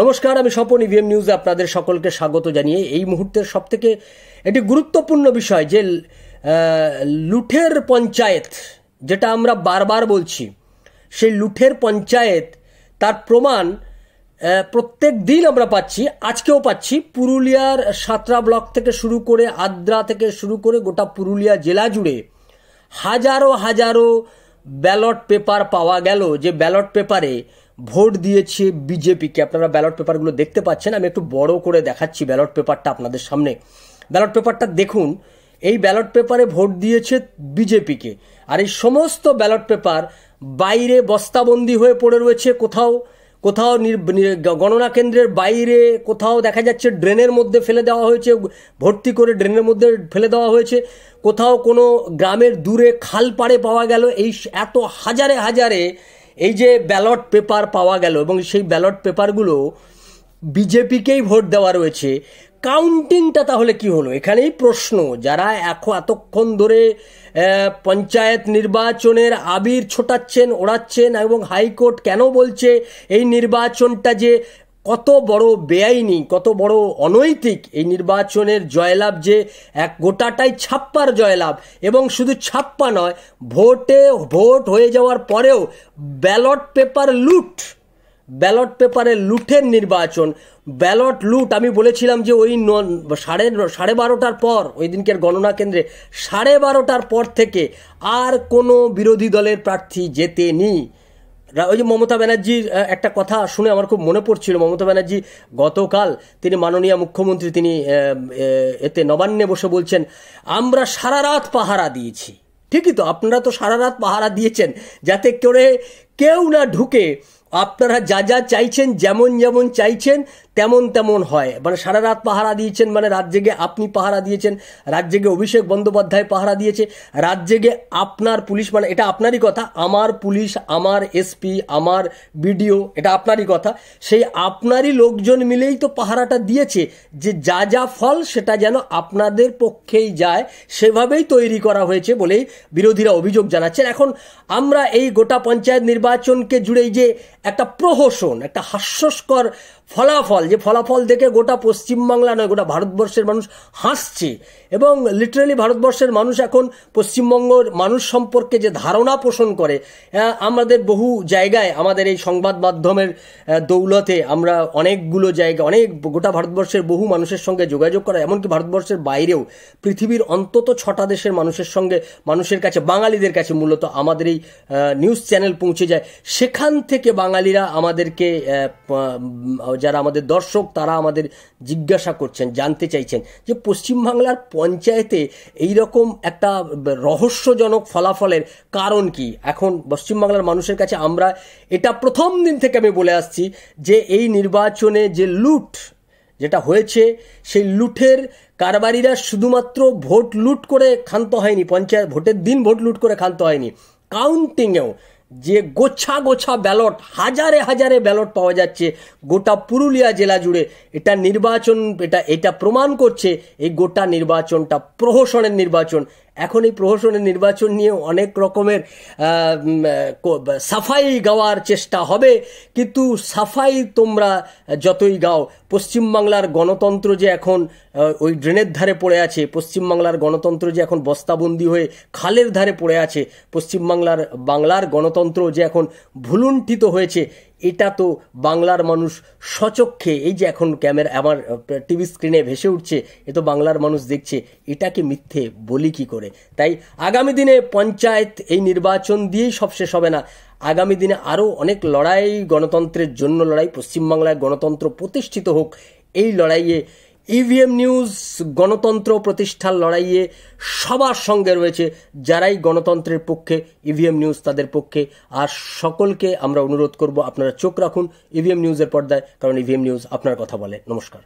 নমস্কার আমি Swapan EVM e নিউজে আপনাদের সকলকে স্বাগত জানিয়ে এই মুহূর্তের সব থেকে একটি গুরুত্বপূর্ণ বিষয় যে লুঠের পঞ্চায়েত যেটা আমরা বারবার বলছি সেই লুঠের পঞ্চায়েত তার প্রমাণ প্রত্যেক দিন আমরা পাচ্ছি আজকেও পাচ্ছি পুরুলিয়ার সাঁতরা ব্লক থেকে শুরু করে আদ্রা থেকে শুরু করে গোটা পুরুলিয়া জেলা জুড়ে হাজারো হাজারো ব্যালট পেপার পাওয়া গেল যে ব্যালট পেপারে ভোট দিয়েছে বিজেপিকে আপনারা ব্যালট পেপারগুলো দেখতে পাচ্ছেন আমি একটু বড় করে দেখাচ্ছি ব্যালট পেপারটা আপনাদের সামনে ব্যালট পেপারটা দেখুন এই ব্যালট পেপারে ভোট দিয়েছে বিজেপিকে আর এই সমস্ত ব্যালট পেপার বাইরে বস্তাবন্দি হয়ে পড়ে রয়েছে কোথাও কোথাও গণনা কেন্দ্রের বাইরে কোথাও দেখা যাচ্ছে ড্রেনের মধ্যে ফেলে দেওয়া হয়েছে ভর্তি করে ড্রেনের মধ্যে ফেলে দেওয়া হয়েছে কোথাও কোনো গ্রামের দূরে খাল পাড়ে পাওয়া গেল এই এত হাজারে হাজারে এই যে ব্যালট পেপার পাওয়া গেল এবং সেই ব্যালট পেপারগুলো বিজেপিকেই ভোট দেওয়া রয়েছে কাউন্টিংটা তাহলে কি হলো এখানেই প্রশ্ন যারা এখন এতক্ষণ ধরে পঞ্চায়েত নির্বাচনের আবির ছোটাচ্ছেন ওড়াচ্ছেন এবং হাইকোর্ট কেন বলছে এই নির্বাচনটা যে কত বড় বেআইনি কত বড় অনৈতিক এই নির্বাচনের জয়লাভ যে এক গোটাটাই ছাপ্পার জয়লাভ এবং শুধু ছাপ্পা নয় ভোটে ভোট হয়ে যাওয়ার পরেও ব্যালট পেপার লুট ব্যালট পেপারে লুটের নির্বাচন ব্যালট লুট আমি বলেছিলাম যে ওই সাড়ে সাড়ে বারোটার পর ওই দিনকের গণনা কেন্দ্রে সাড়ে বারোটার পর থেকে আর কোনো বিরোধী দলের প্রার্থী যেতেনি ওই যে মমতা ব্যানার্জির একটা কথা শুনে আমার খুব মনে পড়ছিল মমতা ব্যানার্জি গতকাল তিনি মাননীয় মুখ্যমন্ত্রী তিনি এতে নবান্নে বসে বলছেন আমরা সারা রাত পাহারা দিয়েছি ঠিকই তো আপনারা তো সারা রাত পাহারা দিয়েছেন যাতে করে কেউ না ঢুকে আপনারা যা যা চাইছেন যেমন যেমন চাইছেন তেমন তেমন হয় মানে সারা রাত পাহারা দিয়েছেন মানে রাত জেগে আপনি পাহারা দিয়েছেন রাত জেগে অভিষেক বন্দ্যোপাধ্যায় পাহারা দিয়েছে রাত জেগে আপনার পুলিশ মানে এটা আপনারই কথা আমার পুলিশ আমার এসপি আমার বিডিও এটা আপনারই কথা সেই আপনারই লোকজন মিলেই তো পাহারাটা দিয়েছে যে যা যা ফল সেটা যেন আপনাদের পক্ষেই যায় সেভাবেই তৈরি করা হয়েছে বলেই বিরোধীরা অভিযোগ জানাচ্ছেন এখন আমরা এই গোটা পঞ্চায়েত নির্বাচনকে জুড়েই যে একটা প্রহসন একটা হাস্যস্কর ফলাফল যে ফলাফল দেখে গোটা পশ্চিমবাংলা নয় গোটা ভারতবর্ষের মানুষ হাসছে এবং লিটারেলি ভারতবর্ষের মানুষ এখন পশ্চিমবঙ্গর মানুষ সম্পর্কে যে ধারণা পোষণ করে আমাদের বহু জায়গায় আমাদের এই সংবাদ মাধ্যমের দৌলতে আমরা অনেকগুলো জায়গা অনেক গোটা ভারতবর্ষের বহু মানুষের সঙ্গে যোগাযোগ করা এমনকি ভারতবর্ষের বাইরেও পৃথিবীর অন্তত ছটা দেশের মানুষের সঙ্গে মানুষের কাছে বাঙালিদের কাছে মূলত আমাদের এই নিউজ চ্যানেল পৌঁছে যায় সেখান থেকে বাঙালিরা আমাদেরকে যারা আমাদের দর্শক তারা আমাদের জিজ্ঞাসা করছেন জানতে চাইছেন যে পশ্চিমবাংলার পঞ্চায়েতে এই রকম একটা রহস্যজনক ফলাফলের কারণ কি এখন পশ্চিমবাংলার মানুষের কাছে আমরা এটা প্রথম দিন থেকে আমি বলে আসছি যে এই নির্বাচনে যে লুট যেটা হয়েছে সেই লুঠের কারবারিরা শুধুমাত্র ভোট লুট করে ক্ষান্ত হয়নি পঞ্চায়েত ভোটের দিন ভোট লুট করে ক্ষান্ত হয়নি কাউন্টিংয়েও যে গোছা গোছা ব্যালট হাজারে হাজারে ব্যালট পাওয়া যাচ্ছে গোটা পুরুলিয়া জেলা জুড়ে এটা নির্বাচন এটা এটা প্রমাণ করছে এই গোটা নির্বাচনটা প্রহসনের নির্বাচন এখন এই প্রহসনের নির্বাচন নিয়ে অনেক রকমের সাফাই গাওয়ার চেষ্টা হবে কিন্তু সাফাই তোমরা যতই গাও পশ্চিমবাংলার গণতন্ত্র যে এখন ওই ড্রেনের ধারে পড়ে আছে পশ্চিমবাংলার গণতন্ত্র যে এখন বস্তাবন্দি হয়ে খালের ধারে পড়ে আছে পশ্চিমবাংলার বাংলার গণতন্ত্র যে এখন ভুলুণ্ঠিত হয়েছে এটা তো বাংলার মানুষ সচক্ষে এই যে এখন ক্যামেরা আমার টিভি স্ক্রিনে ভেসে উঠছে এ তো বাংলার মানুষ দেখছে এটাকে মিথ্যে বলি কি করে তাই আগামী দিনে পঞ্চায়েত এই নির্বাচন দিয়েই সব শেষ হবে না আগামী দিনে আরও অনেক লড়াই গণতন্ত্রের জন্য লড়াই পশ্চিমবাংলায় গণতন্ত্র প্রতিষ্ঠিত হোক এই লড়াইয়ে ইভিএম e নিউজ গণতন্ত্র প্রতিষ্ঠার লড়াইয়ে সবার সঙ্গে রয়েছে যারাই গণতন্ত্রের পক্ষে ইভিএম e নিউজ তাদের পক্ষে আর সকলকে আমরা অনুরোধ করব আপনারা চোখ রাখুন ইভিএম e নিউজের পর্দায় কারণ ইভিএম নিউজ আপনার কথা বলে নমস্কার